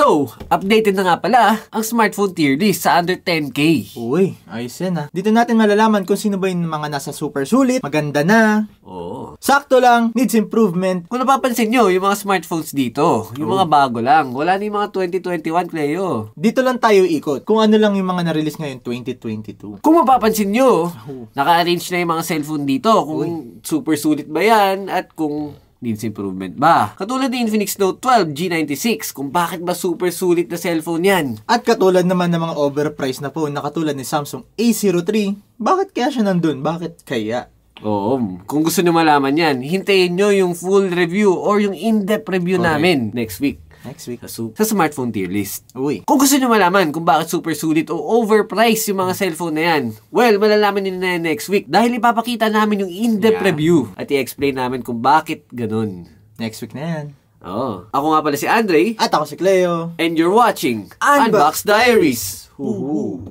So, updated na nga pala ang smartphone tier list sa under 10k. Uy, ayos yan ha. Ah. Dito natin malalaman kung sino ba yung mga nasa super sulit, maganda na. Oo. Sakto lang, needs improvement. Kung napapansin nyo, yung mga smartphones dito, yung Oo. mga bago lang. Wala na yung mga 2021, Cleo. Dito lang tayo ikot kung ano lang yung mga na-release ngayon 2022. Kung mapapansin nyo, naka-arrange na yung mga cellphone dito. Kung super sulit ba yan at kung needs improvement ba? Katulad ni Infinix Note 12 G96, kung bakit ba super sulit na cellphone yan? At katulad naman ng mga overpriced na phone na katulad ni Samsung A03, bakit kaya siya nandun? Bakit kaya? Oo. Kung gusto niyo malaman yan, hintayin nyo yung full review or yung in-depth review okay. namin next week next week sa, sa smartphone tier list. Uy. Kung gusto nyo malaman kung bakit super sulit o overpriced yung mga cellphone na yan, well, malalaman nyo na next week dahil ipapakita namin yung in-depth yeah. review at i-explain namin kung bakit ganun. Next week na yan. Oo. Oh. Ako nga pala si Andre. At ako si Cleo. And you're watching Unbox, Unbox Diaries. Diaries. Woohoo!